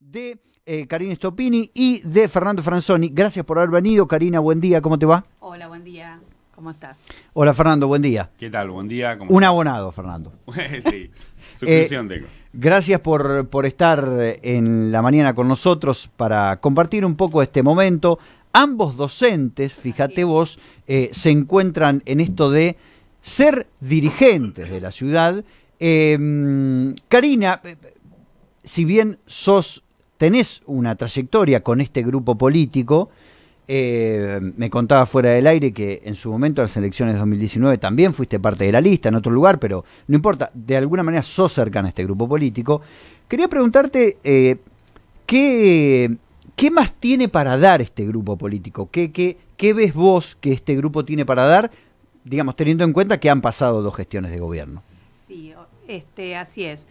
de eh, Karina Stopini y de Fernando Franzoni. Gracias por haber venido. Karina, buen día, ¿cómo te va? Hola, buen día. ¿Cómo estás? Hola, Fernando, buen día. ¿Qué tal? Buen día. ¿Cómo Un abonado, Fernando. sí, suscripción eh, Gracias por, estar en la mañana con nosotros para compartir un poco este momento. Ambos docentes, fíjate vos, eh, se encuentran en esto de ser dirigentes de la ciudad. Mm, Karina, si bien sos tenés una trayectoria con este grupo político. Eh, me contaba fuera del aire que en su momento, en las elecciones de 2019, también fuiste parte de la lista en otro lugar, pero no importa, de alguna manera sos cercana a este grupo político. Quería preguntarte eh, ¿qué, ¿qué, más tiene para dar este grupo político, ¿Qué, ¿Qué, ves vos que este grupo tiene para dar, digamos, teniendo en cuenta que han pasado dos gestiones de gobierno. Sí, este, así es.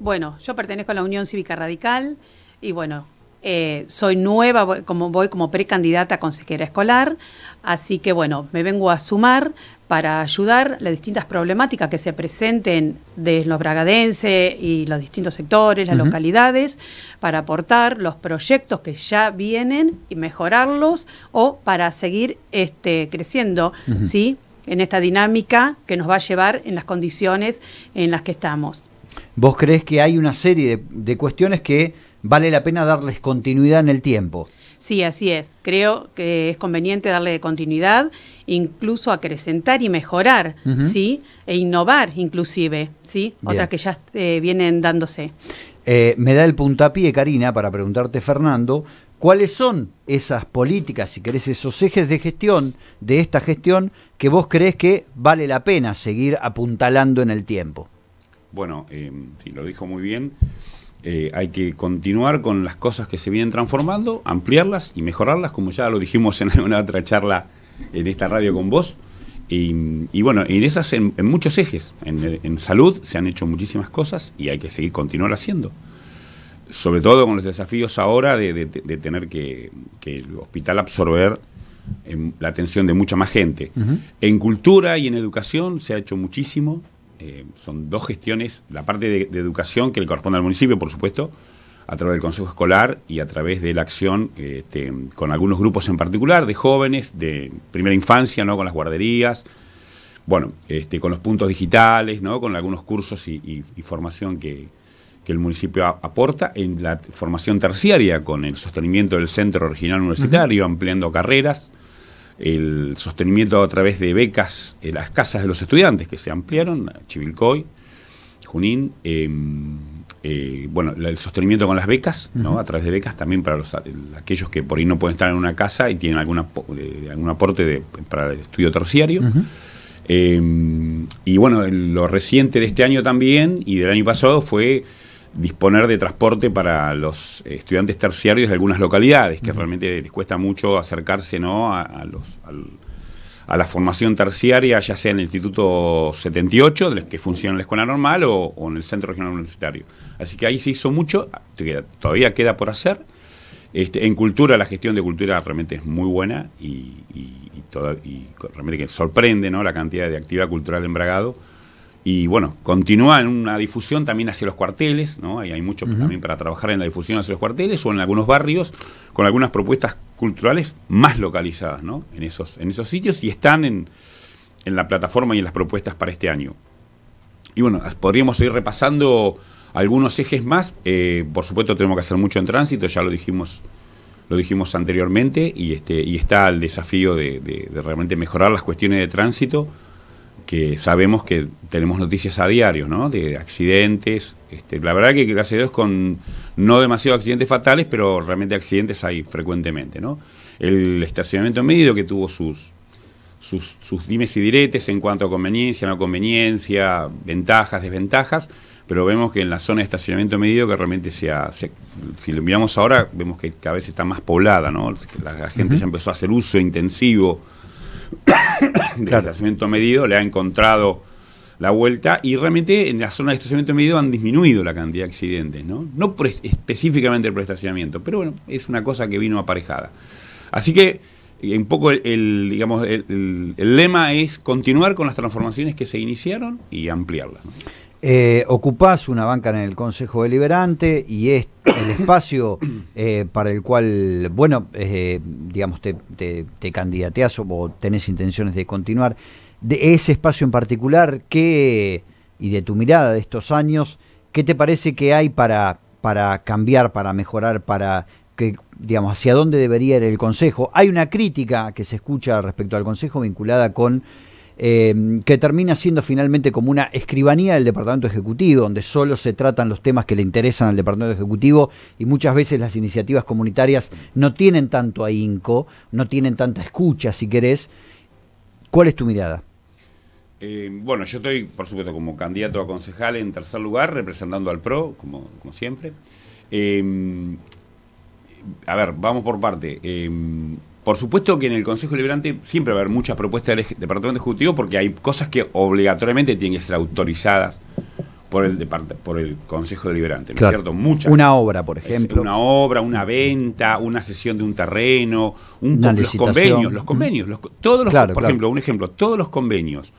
Bueno, yo pertenezco a la Unión Cívica Radical y bueno, eh, soy nueva, voy como, voy como precandidata a consejera escolar, así que bueno, me vengo a sumar para ayudar las distintas problemáticas que se presenten de los bragadenses y los distintos sectores, las localidades, para aportar los proyectos que ya vienen y mejorarlos o para seguir este, creciendo, ¿sí? En esta dinámica que nos va a llevar en las condiciones en las que estamos. ¿Vos crees que hay una serie de cuestiones que vale la pena darles continuidad en el tiempo. Sí, así es. Creo que es conveniente darle continuidad, incluso acrecentar y mejorar, ¿sí? E innovar inclusive, ¿sí? Otras que ya eh, vienen dándose. Eh, me da el puntapié, Karina, para preguntarte, Fernando, ¿cuáles son esas políticas, si querés, esos ejes de gestión, de esta gestión, que vos crees que vale la pena seguir apuntalando en el tiempo? Bueno, eh, lo dijo muy bien. Eh, hay que continuar con las cosas que se vienen transformando, ampliarlas y mejorarlas, como ya lo dijimos en alguna otra charla en esta radio con vos. Y, bueno, en esas, en, muchos ejes, en, salud se han hecho muchísimas cosas y hay que seguir continuar haciendo. Sobre todo con los desafíos ahora de, tener que, el hospital absorber em, la atención de mucha más gente. En cultura y en educación se ha hecho muchísimo. Eh, son dos gestiones, la parte de, educación que le corresponde al municipio, por supuesto, a través del Consejo Escolar y a través de la acción este, con algunos grupos en particular, de jóvenes, de primera infancia, ¿no? con las guarderías, bueno, este, con los puntos digitales, ¿no? con algunos cursos y, formación que, el municipio aporta en la formación terciaria con el sostenimiento del centro regional universitario, ampliando carreras el sostenimiento a través de becas en las casas de los estudiantes que se ampliaron, Chivilcoy, Junín, em, eh, bueno, el sostenimiento con las becas, ¿no? a través de becas también para los, aquellos que por ahí no pueden estar en una casa y tienen alguna, eh, algún aporte de, para el estudio terciario. Em, y bueno, lo reciente de este año también y del año pasado fue disponer de transporte para los estudiantes terciarios de algunas localidades, que realmente les cuesta mucho acercarse ¿no? a, los, a, la formación terciaria, ya sea en el Instituto 78, de que funciona en la escuela normal, o, en el Centro Regional Universitario. Así que ahí se hizo mucho, todavía queda por hacer. Este, en cultura, la gestión de cultura realmente es muy buena y, realmente que sorprende ¿no? la cantidad de actividad cultural Embragado y bueno, continúa en una difusión también hacia los cuarteles, ¿no? hay hay mucho también para trabajar en la difusión hacia los cuarteles o en algunos barrios con algunas propuestas culturales más localizadas, ¿no? En esos, en esos sitios y están en, en la plataforma y en las propuestas para este año. Y bueno, podríamos ir repasando algunos ejes más. Eh, por supuesto, tenemos que hacer mucho en tránsito, ya lo dijimos lo dijimos anteriormente, y, este, y está el desafío de realmente mejorar las cuestiones de tránsito que sabemos que tenemos noticias a diario, ¿no? De accidentes. Este, la verdad que gracias a Dios con no demasiados accidentes fatales, pero realmente accidentes hay frecuentemente, ¿no? El estacionamiento medio que tuvo sus, sus, dimes y diretes en cuanto a conveniencia, no conveniencia, ventajas, desventajas, pero vemos que en la zona de estacionamiento medido que realmente se, ha, si lo miramos ahora, vemos que cada vez está más poblada, ¿no? La, gente ya empezó a hacer uso intensivo de estacionamiento medido le ha encontrado la vuelta y realmente en la zona de estacionamiento medido han disminuido la cantidad de accidentes, ¿no? No específicamente por estacionamiento, pero bueno, es una cosa que vino aparejada. Así que eh, un poco el, digamos el, lema es continuar con las transformaciones que se iniciaron y ampliarlas. Eh, ocupás una banca en el Consejo Deliberante y es el espacio eh, para el cual, bueno, eh, digamos, te, te, candidateas o tenés intenciones de continuar. De ese espacio en particular, ¿qué, y de tu mirada de estos años, qué te parece que hay para, para cambiar, para mejorar, para que, digamos, hacia dónde debería ir el Consejo? Hay una crítica que se escucha respecto al Consejo vinculada con Em, que termina siendo finalmente como una escribanía del Departamento Ejecutivo, donde solo se tratan los temas que le interesan al Departamento Ejecutivo y muchas veces las iniciativas comunitarias no tienen tanto ahínco, no tienen tanta escucha, si querés. ¿Cuál es tu mirada? Eh, bueno, yo estoy, por supuesto, como candidato a concejal en tercer lugar, representando al PRO, como, siempre. Em, a ver, vamos por parte. Em, por supuesto que en el Consejo Deliberante siempre va a haber muchas propuestas del Departamento Ejecutivo porque hay cosas que obligatoriamente tienen que ser autorizadas por el por el Consejo Deliberante, cierto? Una obra, por ejemplo. Una obra, una venta, una cesión de un terreno, un los convenios, los mm. convenios, todos los, por ejemplo, un ejemplo, todos los convenios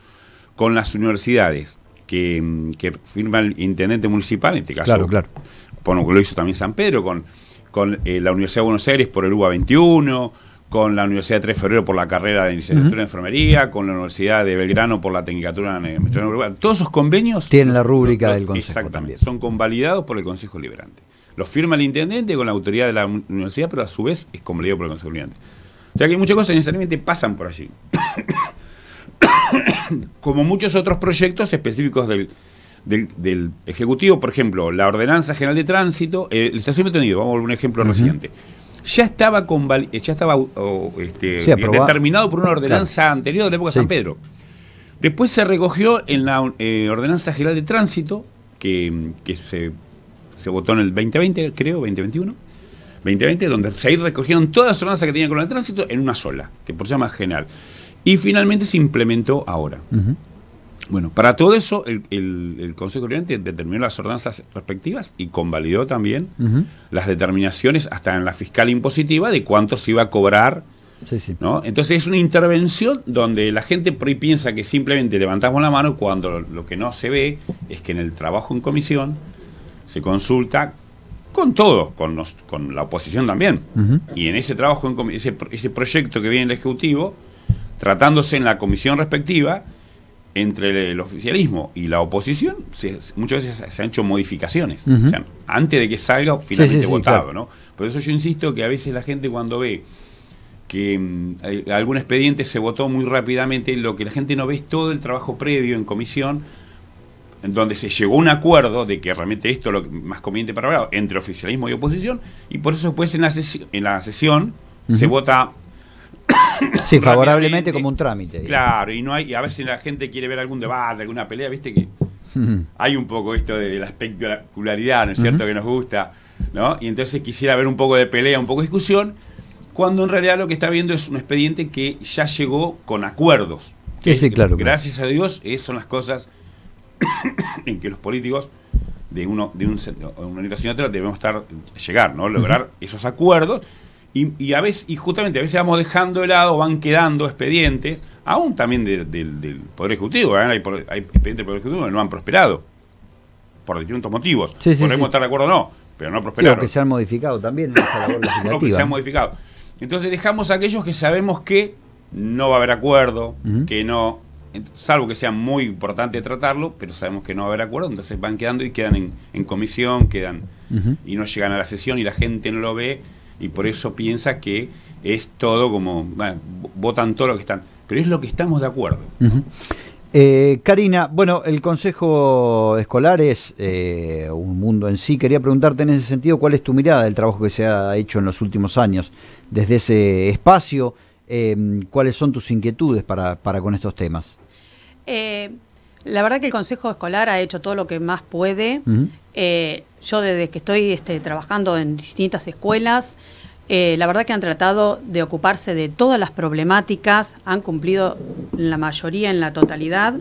con las universidades que, firma el intendente municipal, en este caso, claro, claro. lo hizo también San Pedro con, con eh, la Universidad de Buenos Aires por el UBA 21, con la Universidad de 3 de Febrero por la carrera de licenciatura de enfermería, con la Universidad de Belgrano por la tecnicatura en administración Todos esos convenios... Tienen la rúbrica del Consejo. Exactamente, son convalidados por el Consejo Liberante. Los firma el intendente con la autoridad de la universidad, pero a su vez es convalidado por el Consejo Liberante. O sea que muchas cosas necesariamente pasan por allí. Como muchos otros proyectos específicos del, del, Ejecutivo, por ejemplo, la Ordenanza General de Tránsito, eh, el estacionamiento tenido, vamos a un ejemplo reciente ya estaba, eh, ya estaba este, determinado por una ordenanza anterior de la época de San Pedro. Después se recogió en la eh, Ordenanza General de Tránsito, que, se, votó en el 2020, creo, 2021, 2020, donde se recogieron todas las ordenanzas que tenían con el tránsito en una sola, que por eso llama general. Y finalmente se implementó ahora. Bueno, para todo eso el, el, el Consejo determinó las ordenanzas respectivas y convalidó también las determinaciones hasta en la fiscal impositiva de cuánto se iba a cobrar. ¿no? Entonces es una intervención donde la gente piensa que simplemente levantamos la mano cuando lo, que no se ve es que en el trabajo en comisión se consulta con todos, con, con la oposición también. Y en ese trabajo, en ese, ese proyecto que viene el Ejecutivo, tratándose en la comisión respectiva, entre el oficialismo y la oposición muchas veces se han hecho modificaciones, antes de que salga finalmente votado, Por eso yo insisto que a veces la gente cuando ve que mm, algún expediente se votó muy rápidamente, lo que la gente no ve es todo el trabajo previo en comisión, en donde se llegó a un acuerdo de que realmente esto es lo más conveniente para hablar entre oficialismo y oposición, y por eso después en la, sesión, en la sesión se vota Sí, favorablemente como un trámite. Claro, y no hay, y a veces la gente quiere ver algún debate, alguna pelea, viste que hay un poco esto de la espectacularidad, ¿no es cierto?, que nos gusta, ¿no? Y entonces quisiera ver un poco de pelea, un poco de discusión, cuando en realidad lo que está viendo es un expediente que ya llegó con acuerdos. Sí, claro. Gracias a Dios, esas eh, son las cosas en que los políticos de uno de, un, una organización a debemos estar llegar, ¿no? Lograr esos acuerdos y, a veces, y justamente a veces vamos dejando de lado, van quedando expedientes, aún también del Poder Ejecutivo. ¿eh? Hay, expedientes del Poder Ejecutivo que no han prosperado, por distintos motivos. Podemos estar de acuerdo o no, pero no prosperaron. que se han modificado también. no que se han modificado. Entonces dejamos a aquellos que sabemos que no va a haber acuerdo, que no, salvo que sea muy importante tratarlo, pero sabemos que no va a haber acuerdo, entonces van quedando y quedan en, comisión, quedan y no llegan a la sesión y la gente no lo ve y por eso piensa que es todo como, votan todo lo que están, pero es lo que estamos de acuerdo. Eh, Karina, bueno, el Consejo Escolar es eh, un mundo en sí. Quería preguntarte en ese sentido cuál es tu mirada del trabajo que se ha hecho en los últimos años desde ese espacio. Em, ¿Cuáles son tus inquietudes para, para con estos temas? Eh, la verdad que el Consejo Escolar ha hecho todo lo que más puede. Eh, yo desde que estoy este, trabajando en distintas escuelas, eh, la verdad que han tratado de ocuparse de todas las problemáticas, han cumplido la mayoría, en la totalidad,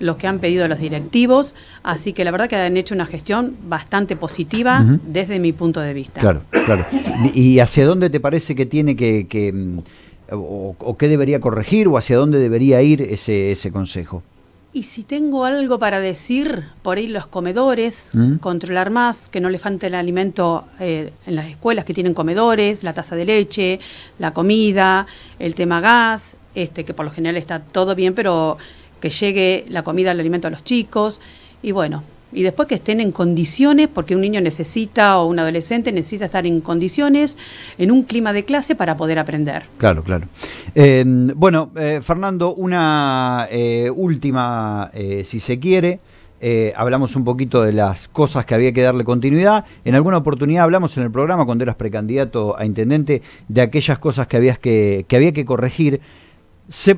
los que han pedido los directivos, así que la verdad que han hecho una gestión bastante positiva desde mi punto de vista. Claro, claro. ¿Y hacia dónde te parece que tiene que, mm, o, o, qué debería corregir o hacia dónde debería ir ese, ese consejo? Y si tengo algo para decir, por ahí los comedores, ¿Mm? controlar más, que no le falte el alimento eh, en las escuelas que tienen comedores, la taza de leche, la comida, el tema gas, este que por lo general está todo bien, pero que llegue la comida, el alimento a los chicos. Y bueno, y después que estén en condiciones, porque un niño necesita o un adolescente necesita estar en condiciones, en un clima de clase para poder aprender. Claro, claro. Em, bueno, eh, Fernando, una eh, última, eh, si se quiere. hablamos un poquito de las cosas que había que darle continuidad. En alguna oportunidad hablamos en el programa, cuando eras precandidato a intendente, de aquellas cosas que, que, que había que corregir.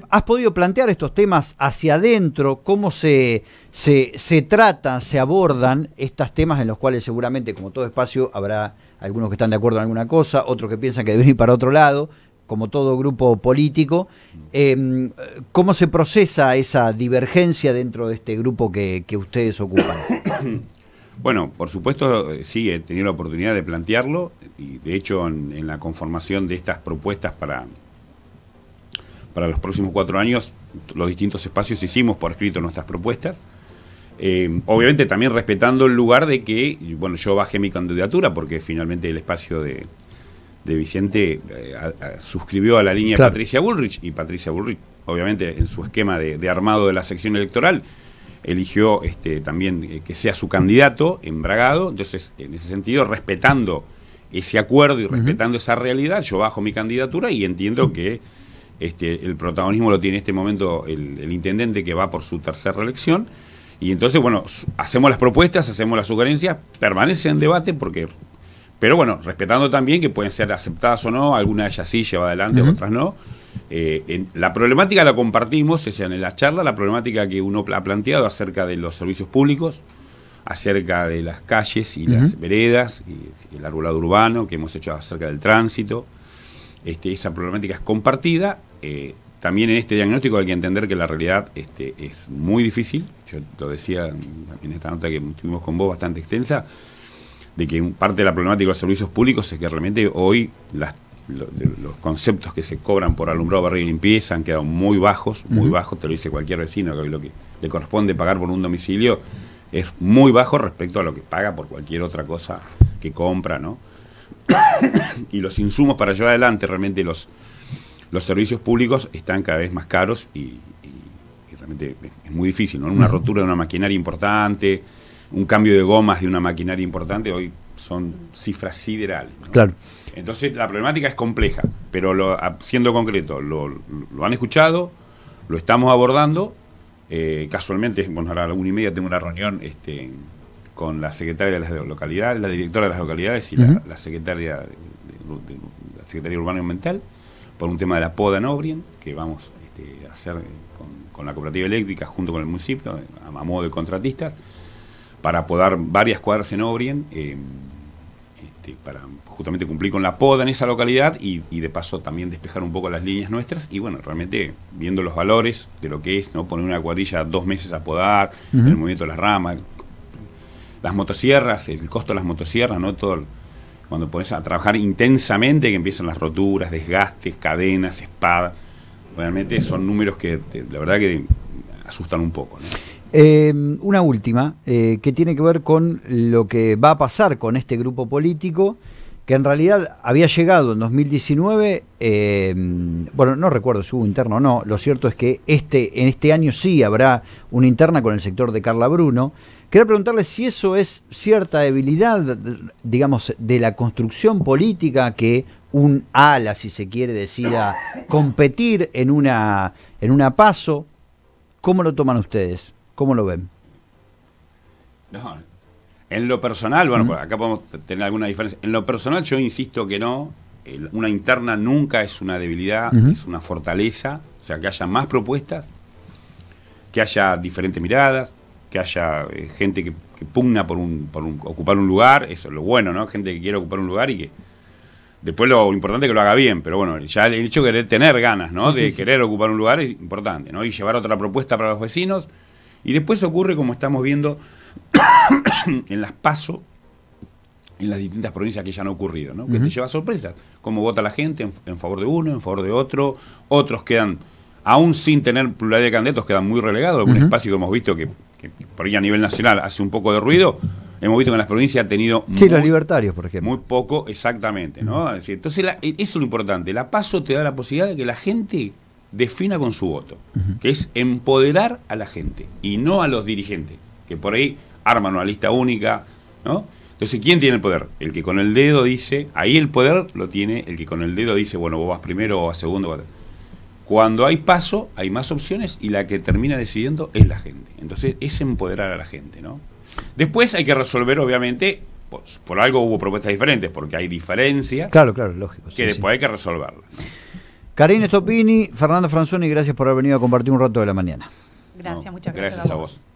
¿Has podido plantear estos temas hacia adentro? ¿Cómo se, se, se, tratan, se abordan estos temas en los cuales seguramente, como todo espacio, habrá algunos que están de acuerdo en alguna cosa, otros que piensan que deben ir para otro lado, como todo grupo político? Em, ¿Cómo se procesa esa divergencia dentro de este grupo que, ustedes ocupan? Bueno, por supuesto, eh, sí, he tenido la oportunidad de plantearlo y de hecho en la conformación de estas propuestas para para los próximos cuatro años, los distintos espacios hicimos por escrito nuestras propuestas. Eh, obviamente también respetando el lugar de que, bueno, yo bajé mi candidatura porque finalmente el espacio de, Vicente eh, suscribió a la línea Patricia Bullrich y Patricia Bullrich, obviamente en su esquema de, armado de la sección electoral, eligió este, también eh, que sea su candidato embragado, entonces en ese sentido respetando ese acuerdo y respetando esa realidad, yo bajo mi candidatura y entiendo que este, el protagonismo lo tiene en este momento el, intendente que va por su tercera elección Y entonces, bueno, hacemos las propuestas, hacemos las sugerencias, permanece en debate porque... Pero bueno, respetando también que pueden ser aceptadas o no, algunas de ellas sí lleva adelante, otras no. Eh, la problemática la compartimos, sean en la charla, la problemática que uno ha planteado acerca de los servicios públicos, acerca de las calles y las veredas, y el arbolado urbano, que hemos hecho acerca del tránsito, este, esa problemática es compartida. Eh, también en este diagnóstico hay que entender que la realidad este, es muy difícil. Yo lo decía en esta nota que tuvimos con vos bastante extensa, de que parte de la problemática de los servicios públicos es que realmente hoy los conceptos que se cobran por alumbrado, barrio y limpieza han quedado muy bajos, muy bajos, te lo dice cualquier vecino, que lo que le corresponde pagar por un domicilio es muy bajo respecto a lo que paga por cualquier otra cosa que compra, ¿no? y los insumos para llevar adelante realmente los, los servicios públicos están cada vez más caros y, realmente es muy difícil, ¿no? Una rotura de una maquinaria importante, un cambio de gomas de una maquinaria importante, hoy son cifras siderales. Claro. Entonces la problemática es compleja, pero siendo concreto, lo, han escuchado, lo estamos abordando. Eh, casualmente, bueno, a la una y media tengo una reunión este, con la secretaria de las localidades, la directora de las localidades y la, secretaria de, la secretaría urbana y ambiental por un tema de la poda en Obrien, que vamos este, a hacer eh, con, la cooperativa eléctrica junto con el municipio, eh, a, modo de contratistas, para podar varias cuadras en Obrien, eh, este, para justamente cumplir con la poda en esa localidad y, de paso también despejar un poco las líneas nuestras y bueno, realmente viendo los valores de lo que es no poner una cuadrilla dos meses a podar, el movimiento de las ramas, las motosierras, el costo de las motosierras, ¿no? Todo, cuando pones a trabajar intensamente, que empiezan las roturas, desgastes, cadenas, espadas. Realmente son números que, la verdad, que asustan un poco. Em, una última, eh, que tiene que ver con lo que va a pasar con este grupo político, que en realidad había llegado en 2019, em, bueno, no recuerdo si hubo interno o no, lo cierto es que este, en este año sí habrá una interna con el sector de Carla Bruno. Quería preguntarle si eso es cierta debilidad, digamos, de la construcción política que un ala, si se quiere, decida competir en una, en una paso. ¿Cómo lo toman ustedes? ¿Cómo lo ven? en lo personal, bueno, pues acá podemos tener alguna diferencia. En lo personal yo insisto que no. Una interna nunca es una debilidad, es una fortaleza. O sea, que haya más propuestas, que haya diferentes miradas, que haya eh, gente que, pugna por, un, por ocupar un lugar, eso es lo bueno, ¿no? Gente que quiere ocupar un lugar y que después lo importante es que lo haga bien, pero bueno, ya el hecho de querer tener ganas, ¿no? de querer ocupar un lugar es importante, ¿no? Y llevar otra propuesta para los vecinos. Y después ocurre, como estamos viendo en las PASO, en las distintas provincias que ya han ocurrido, ¿no? Que te lleva sorpresas, cómo vota la gente en, en favor de uno, en favor de otro, otros quedan aún sin tener pluralidad de candidatos, queda muy relegado. un espacio que hemos visto que, por ahí a nivel nacional hace un poco de ruido, hemos visto que en las provincias ha tenido. Sí, muy, libertarios, por ejemplo. Muy poco, exactamente. ¿no? entonces, e, eso es lo importante. La PASO te da la posibilidad de que la gente defina con su voto, que es empoderar a la gente y no a los dirigentes, que por ahí arman una lista única, ¿no? Entonces, ¿quién tiene el poder? El que con el dedo dice, ahí el poder lo tiene el que con el dedo dice, bueno, vos vas primero, o vas segundo, cuando hay paso, hay más opciones y la que termina decidiendo es la gente. Entonces es empoderar a la gente, ¿no? Después hay que resolver, obviamente, por, algo hubo propuestas diferentes, porque hay diferencias. Claro, claro, lógico. que después hay que resolverlas. Karine Karina Stopini, Fernando Franzoni, gracias por haber venido a compartir un rato de la mañana. Gracias, muchas gracias. Gracias A vos.